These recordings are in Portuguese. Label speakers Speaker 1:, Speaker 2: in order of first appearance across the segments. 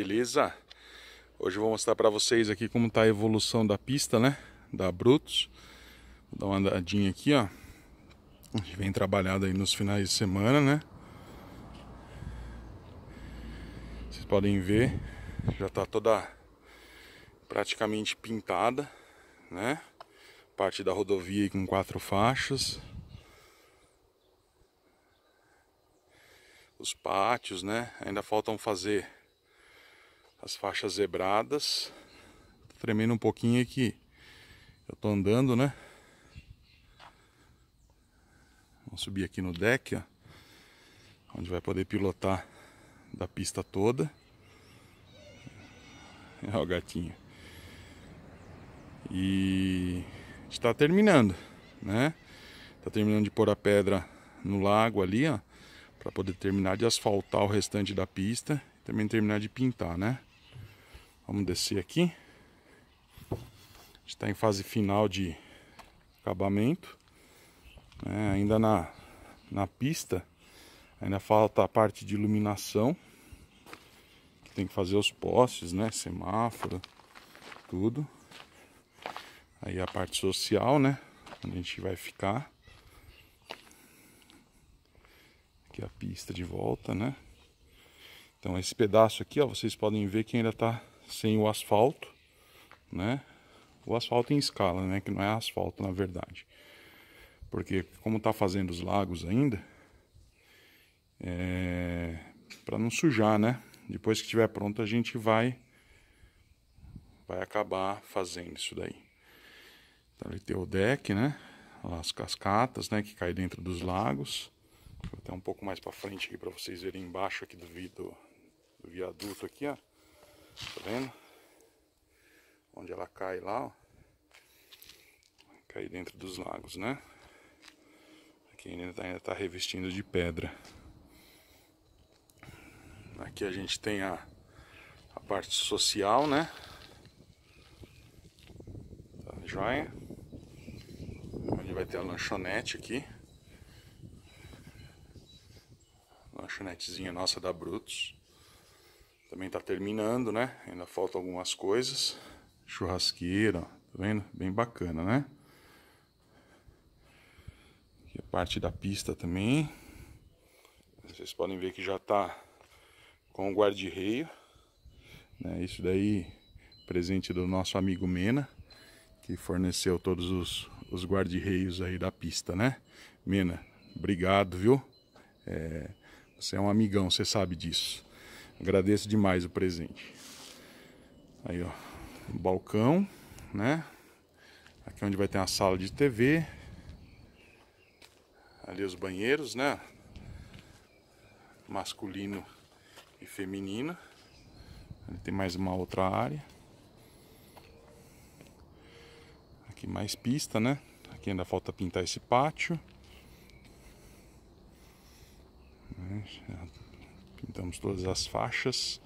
Speaker 1: Beleza? Hoje eu vou mostrar para vocês aqui como tá a evolução da pista, né? Da Brutus. Vou dar uma andadinha aqui, ó. A gente vem trabalhado aí nos finais de semana, né? Vocês podem ver, já tá toda praticamente pintada, né? Parte da rodovia aí com quatro faixas. Os pátios, né? Ainda faltam fazer as faixas zebradas. Tô tremendo um pouquinho aqui. Eu tô andando, né? Vamos subir aqui no deck, ó. Onde vai poder pilotar da pista toda. Olha o gatinho. E está terminando, né? Tá terminando de pôr a pedra no lago ali, ó, para poder terminar de asfaltar o restante da pista, também terminar de pintar, né? Vamos descer aqui. Está em fase final de acabamento. É, ainda na, na pista, ainda falta a parte de iluminação. Que tem que fazer os postes, né? Semáforo, tudo. Aí a parte social, né? Onde a gente vai ficar. Aqui a pista de volta, né? Então esse pedaço aqui, ó, vocês podem ver que ainda está sem o asfalto, né? O asfalto em escala, né? Que não é asfalto na verdade. Porque como tá fazendo os lagos ainda, é... para não sujar, né? Depois que estiver pronto a gente vai vai acabar fazendo isso daí. Então ele tem o deck, né? As cascatas, né? Que cai dentro dos lagos. Vou até um pouco mais para frente aqui para vocês verem embaixo aqui do, do, do viaduto aqui, ó. Tá vendo? Onde ela cai lá, ó. dentro dos lagos, né? Aqui ainda tá, ainda tá revestindo de pedra. Aqui a gente tem a, a parte social, né? Tá joia. Onde vai ter a lanchonete aqui. Lanchonetezinha nossa da Brutus. Também tá terminando, né? Ainda faltam algumas coisas. Churrasqueira, tá vendo? Bem bacana, né? Aqui a parte da pista também. Vocês podem ver que já tá com o guarda-reio. Né? Isso daí, presente do nosso amigo Mena, que forneceu todos os, os guarda-reios aí da pista, né? Mena, obrigado, viu? É, você é um amigão, você sabe disso. Agradeço demais o presente. Aí, ó, um balcão, né? Aqui é onde vai ter uma sala de TV. Ali os banheiros, né? Masculino e feminino. Ali tem mais uma outra área. Aqui mais pista, né? Aqui ainda falta pintar esse pátio. Né? Temos todas as faixas.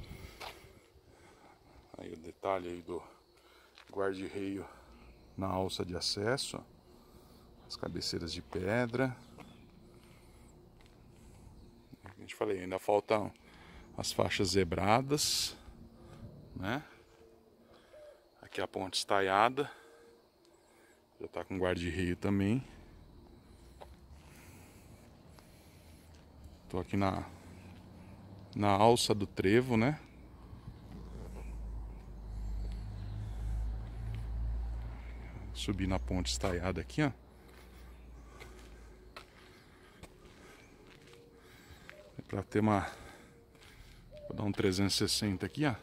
Speaker 1: Aí o detalhe aí do guarda-reio na alça de acesso. As cabeceiras de pedra. A gente falei, ainda faltam as faixas zebradas, né? Aqui a ponte estaiada. Já tá com guarda-reio também. Tô aqui na na alça do trevo, né? Subir na ponte estaiada aqui, ó. É pra ter uma... Vou dar um 360 aqui, ó.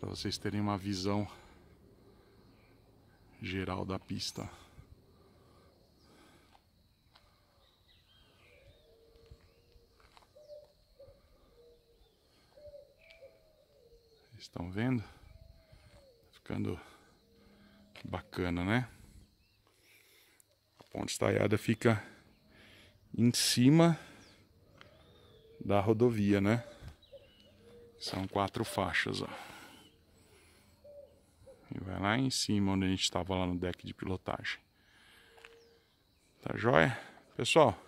Speaker 1: Pra vocês terem uma visão geral da pista, Vocês estão vendo? Tá ficando bacana, né? A ponte estaiada fica em cima da rodovia, né? São quatro faixas, ó. E vai lá em cima onde a gente estava lá no deck de pilotagem. Tá joia? Pessoal,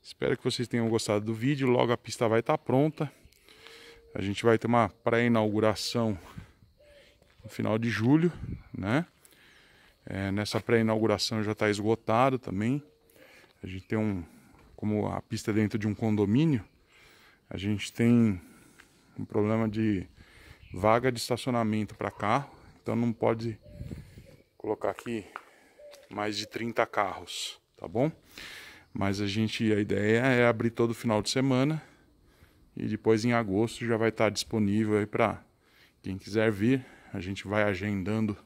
Speaker 1: espero que vocês tenham gostado do vídeo. Logo a pista vai estar tá pronta. A gente vai ter uma pré-inauguração no final de julho, né? É, nessa pré-inauguração já está esgotado também. A gente tem um, como a pista é dentro de um condomínio, a gente tem um problema de vaga de estacionamento para carro, então não pode colocar aqui mais de 30 carros, tá bom? Mas a gente a ideia é abrir todo final de semana e depois em agosto já vai estar disponível aí para quem quiser vir. A gente vai agendando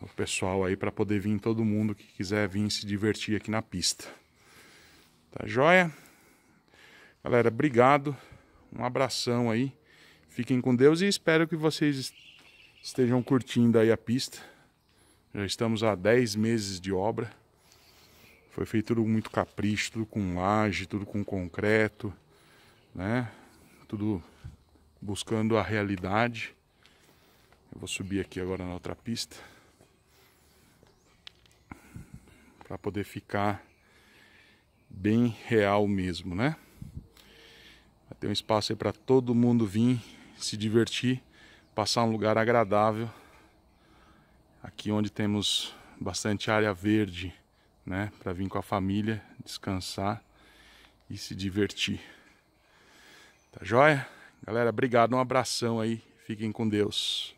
Speaker 1: o pessoal aí para poder vir todo mundo que quiser vir se divertir aqui na pista. Tá joia? Galera, obrigado. Um abração aí. Fiquem com Deus e espero que vocês estejam curtindo aí a pista. Já estamos há 10 meses de obra. Foi feito tudo muito capricho, tudo com laje, tudo com concreto né? Tudo buscando a realidade. Eu vou subir aqui agora na outra pista para poder ficar bem real mesmo, né? Vai ter um espaço aí para todo mundo vir se divertir, passar um lugar agradável. Aqui onde temos bastante área verde, né, para vir com a família, descansar e se divertir. Tá joia? Galera, obrigado, um abração aí. Fiquem com Deus.